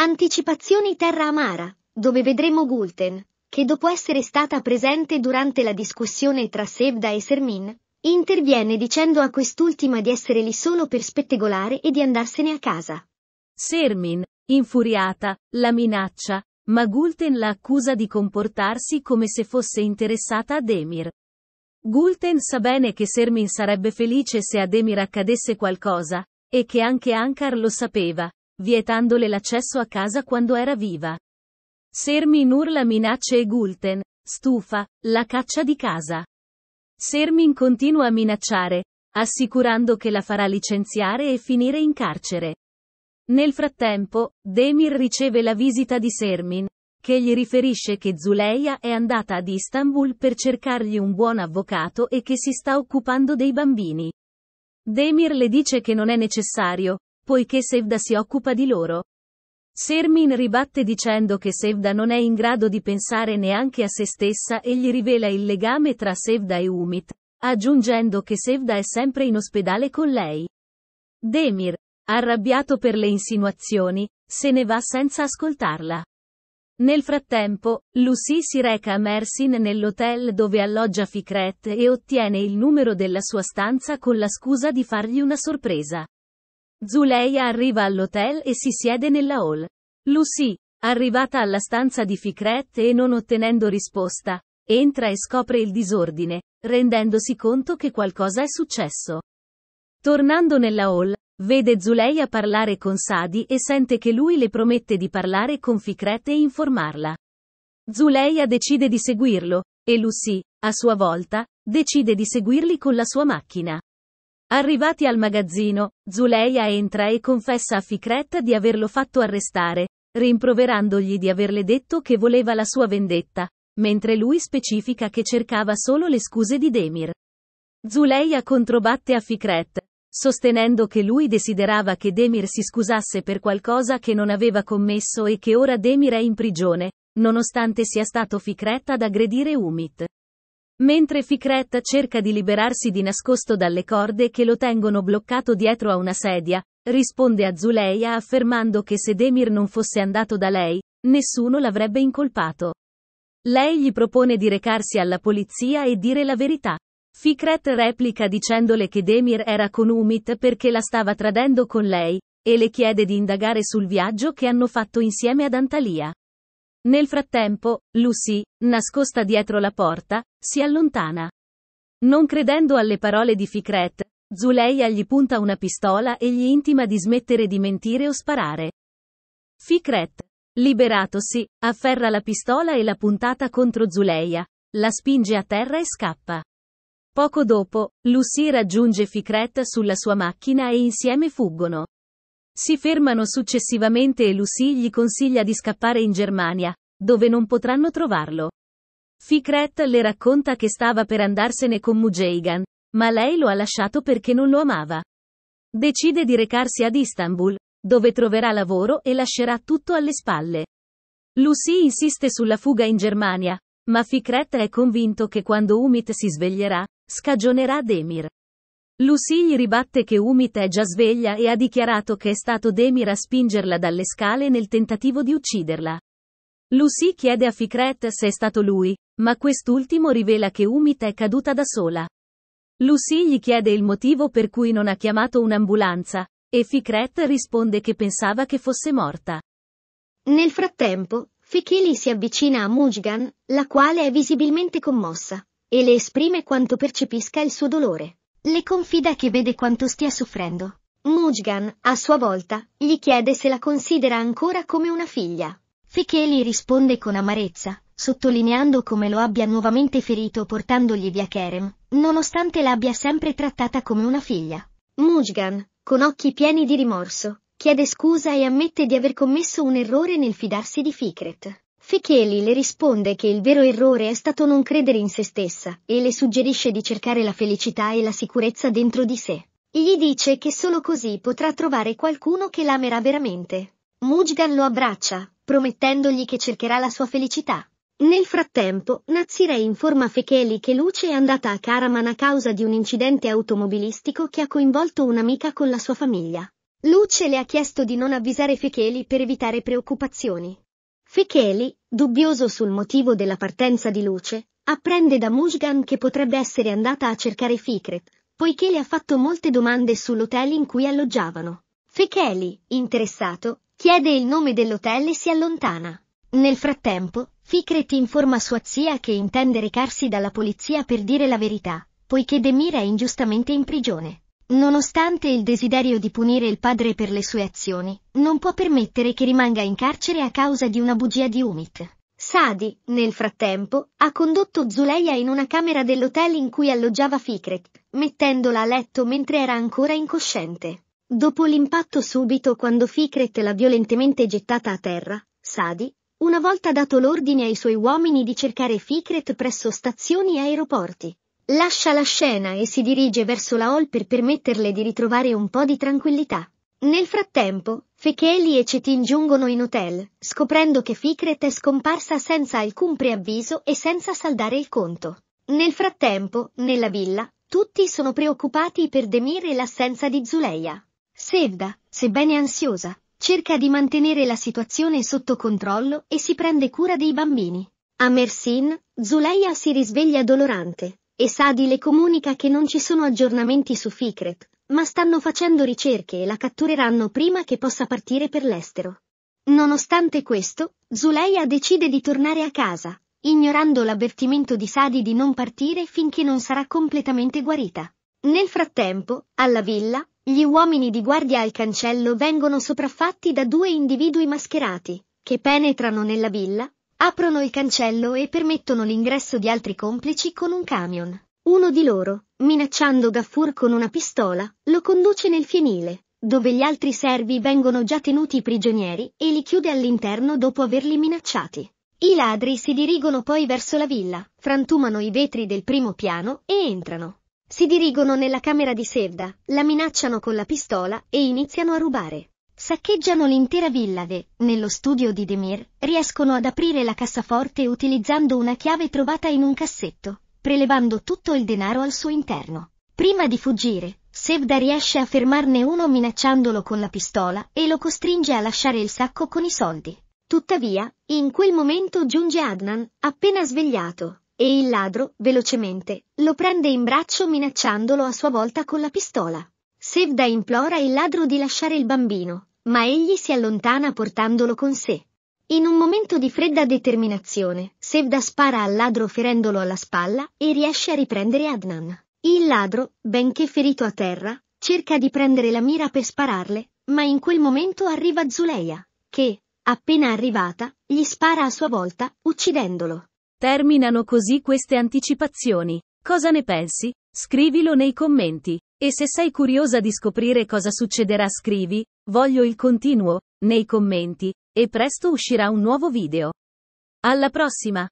Anticipazioni Terra Amara, dove vedremo Gulten, che dopo essere stata presente durante la discussione tra Sevda e Sermin, interviene dicendo a quest'ultima di essere lì solo per spettegolare e di andarsene a casa. Sermin, infuriata, la minaccia, ma Gulten la accusa di comportarsi come se fosse interessata a Demir. Gulten sa bene che Sermin sarebbe felice se a Demir accadesse qualcosa, e che anche Ankar lo sapeva, vietandole l'accesso a casa quando era viva. Sermin urla minacce e Gulten, stufa, la caccia di casa. Sermin continua a minacciare, assicurando che la farà licenziare e finire in carcere. Nel frattempo, Demir riceve la visita di Sermin, che gli riferisce che Zuleia è andata ad Istanbul per cercargli un buon avvocato e che si sta occupando dei bambini. Demir le dice che non è necessario, poiché Sevda si occupa di loro. Sermin ribatte dicendo che Sevda non è in grado di pensare neanche a se stessa e gli rivela il legame tra Sevda e Umit, aggiungendo che Sevda è sempre in ospedale con lei. Demir, arrabbiato per le insinuazioni, se ne va senza ascoltarla. Nel frattempo, Lucy si reca a Mersin nell'hotel dove alloggia Fikret e ottiene il numero della sua stanza con la scusa di fargli una sorpresa. Zuleia arriva all'hotel e si siede nella hall. Lucy, arrivata alla stanza di Fikret e non ottenendo risposta, entra e scopre il disordine, rendendosi conto che qualcosa è successo. Tornando nella hall, vede Zuleia parlare con Sadi e sente che lui le promette di parlare con Fikret e informarla. Zuleia decide di seguirlo, e Lucy, a sua volta, decide di seguirli con la sua macchina. Arrivati al magazzino, Zuleia entra e confessa a Fikret di averlo fatto arrestare, rimproverandogli di averle detto che voleva la sua vendetta, mentre lui specifica che cercava solo le scuse di Demir. Zuleia controbatte a Fikret, sostenendo che lui desiderava che Demir si scusasse per qualcosa che non aveva commesso e che ora Demir è in prigione, nonostante sia stato Fikret ad aggredire Umit. Mentre Fikret cerca di liberarsi di nascosto dalle corde che lo tengono bloccato dietro a una sedia, risponde a Zuleia affermando che se Demir non fosse andato da lei, nessuno l'avrebbe incolpato. Lei gli propone di recarsi alla polizia e dire la verità. Fikret replica dicendole che Demir era con Umit perché la stava tradendo con lei, e le chiede di indagare sul viaggio che hanno fatto insieme ad Antalia. Nel frattempo, Lucy, nascosta dietro la porta, si allontana. Non credendo alle parole di Fikret, Zuleia gli punta una pistola e gli intima di smettere di mentire o sparare. Fikret, liberatosi, afferra la pistola e la puntata contro Zuleia, la spinge a terra e scappa. Poco dopo, Lucy raggiunge Fikret sulla sua macchina e insieme fuggono. Si fermano successivamente e Lucy gli consiglia di scappare in Germania, dove non potranno trovarlo. Fikret le racconta che stava per andarsene con Mujeigan, ma lei lo ha lasciato perché non lo amava. Decide di recarsi ad Istanbul, dove troverà lavoro e lascerà tutto alle spalle. Lucy insiste sulla fuga in Germania, ma Fikret è convinto che quando Umit si sveglierà, scagionerà Demir. Lucy gli ribatte che Umit è già sveglia e ha dichiarato che è stato Demir a spingerla dalle scale nel tentativo di ucciderla. Lucy chiede a Fikret se è stato lui, ma quest'ultimo rivela che Umit è caduta da sola. Lucy gli chiede il motivo per cui non ha chiamato un'ambulanza, e Fikret risponde che pensava che fosse morta. Nel frattempo, Fikili si avvicina a Mujgan, la quale è visibilmente commossa, e le esprime quanto percepisca il suo dolore. Le confida che vede quanto stia soffrendo. Mujgan, a sua volta, gli chiede se la considera ancora come una figlia. Fekeli risponde con amarezza, sottolineando come lo abbia nuovamente ferito portandogli via Kerem, nonostante l'abbia sempre trattata come una figlia. Mujgan, con occhi pieni di rimorso, chiede scusa e ammette di aver commesso un errore nel fidarsi di Fikret. Fekeli le risponde che il vero errore è stato non credere in se stessa, e le suggerisce di cercare la felicità e la sicurezza dentro di sé. Gli dice che solo così potrà trovare qualcuno che l'amerà veramente. Mujgan lo abbraccia, promettendogli che cercherà la sua felicità. Nel frattempo, Nazire informa Fekeli che Luce è andata a Karaman a causa di un incidente automobilistico che ha coinvolto un'amica con la sua famiglia. Luce le ha chiesto di non avvisare Fekeli per evitare preoccupazioni. Fecheli, dubbioso sul motivo della partenza di Luce, apprende da Mushgan che potrebbe essere andata a cercare Fikret, poiché le ha fatto molte domande sull'hotel in cui alloggiavano. Fecheli, interessato, chiede il nome dell'hotel e si allontana. Nel frattempo, Fikret informa sua zia che intende recarsi dalla polizia per dire la verità, poiché Demir è ingiustamente in prigione nonostante il desiderio di punire il padre per le sue azioni, non può permettere che rimanga in carcere a causa di una bugia di Umit. Sadi, nel frattempo, ha condotto Zuleia in una camera dell'hotel in cui alloggiava Fikret, mettendola a letto mentre era ancora incosciente. Dopo l'impatto subito quando Fikret l'ha violentemente gettata a terra, Sadi, una volta dato l'ordine ai suoi uomini di cercare Fikret presso stazioni e aeroporti, Lascia la scena e si dirige verso la hall per permetterle di ritrovare un po' di tranquillità. Nel frattempo, Fekeli e Cetin giungono in hotel, scoprendo che Fikret è scomparsa senza alcun preavviso e senza saldare il conto. Nel frattempo, nella villa, tutti sono preoccupati per Demir e l'assenza di Zuleia. Sevda, sebbene ansiosa, cerca di mantenere la situazione sotto controllo e si prende cura dei bambini. A Mersin, Zuleia si risveglia dolorante, e Sadi le comunica che non ci sono aggiornamenti su Ficret, ma stanno facendo ricerche e la cattureranno prima che possa partire per l'estero. Nonostante questo, Zuleia decide di tornare a casa, ignorando l'avvertimento di Sadi di non partire finché non sarà completamente guarita. Nel frattempo, alla villa, gli uomini di guardia al cancello vengono sopraffatti da due individui mascherati, che penetrano nella villa, Aprono il cancello e permettono l'ingresso di altri complici con un camion. Uno di loro, minacciando Gaffur con una pistola, lo conduce nel fienile, dove gli altri servi vengono già tenuti prigionieri e li chiude all'interno dopo averli minacciati. I ladri si dirigono poi verso la villa, frantumano i vetri del primo piano e entrano. Si dirigono nella camera di Sevda, la minacciano con la pistola e iniziano a rubare. Saccheggiano l'intera villa e, nello studio di Demir, riescono ad aprire la cassaforte utilizzando una chiave trovata in un cassetto, prelevando tutto il denaro al suo interno. Prima di fuggire, Sevda riesce a fermarne uno minacciandolo con la pistola e lo costringe a lasciare il sacco con i soldi. Tuttavia, in quel momento giunge Adnan, appena svegliato, e il ladro, velocemente, lo prende in braccio minacciandolo a sua volta con la pistola. Sevda implora il ladro di lasciare il bambino, ma egli si allontana portandolo con sé. In un momento di fredda determinazione, Sevda spara al ladro ferendolo alla spalla e riesce a riprendere Adnan. Il ladro, benché ferito a terra, cerca di prendere la mira per spararle, ma in quel momento arriva Zuleia, che, appena arrivata, gli spara a sua volta, uccidendolo. Terminano così queste anticipazioni. Cosa ne pensi? Scrivilo nei commenti. E se sei curiosa di scoprire cosa succederà scrivi, voglio il continuo, nei commenti, e presto uscirà un nuovo video. Alla prossima!